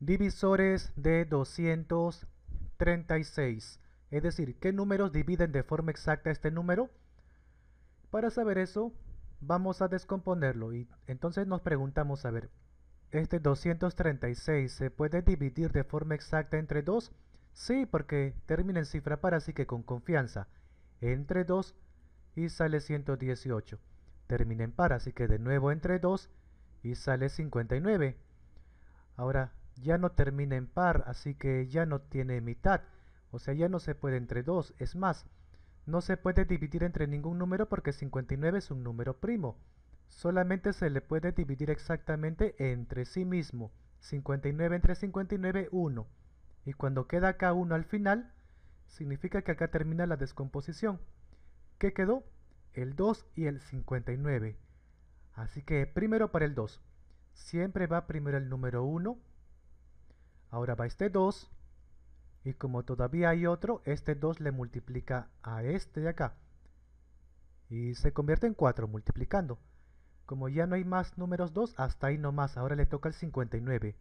Divisores de 236. Es decir, ¿qué números dividen de forma exacta este número? Para saber eso, vamos a descomponerlo y entonces nos preguntamos, a ver, ¿este 236 se puede dividir de forma exacta entre 2? Sí, porque termina en cifra para, así que con confianza, entre 2 y sale 118. Termina en par, así que de nuevo entre 2 y sale 59. Ahora, ya no termina en par, así que ya no tiene mitad, o sea, ya no se puede entre 2, es más, no se puede dividir entre ningún número porque 59 es un número primo, solamente se le puede dividir exactamente entre sí mismo, 59 entre 59, 1, y cuando queda acá 1 al final, significa que acá termina la descomposición, ¿qué quedó? El 2 y el 59, así que primero para el 2, siempre va primero el número 1, Ahora va este 2, y como todavía hay otro, este 2 le multiplica a este de acá. Y se convierte en 4 multiplicando. Como ya no hay más números 2, hasta ahí nomás. Ahora le toca el 59.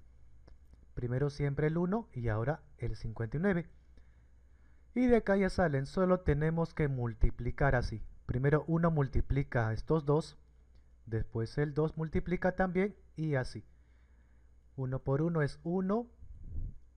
Primero siempre el 1 y ahora el 59. Y de acá ya salen, solo tenemos que multiplicar así. Primero 1 multiplica a estos 2, después el 2 multiplica también y así. 1 por 1 es 1,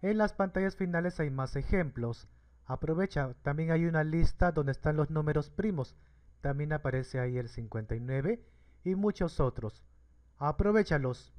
En las pantallas finales hay más ejemplos. Aprovecha, también hay una lista donde están los números primos. También aparece ahí el 59 y muchos otros. Aprovechalos.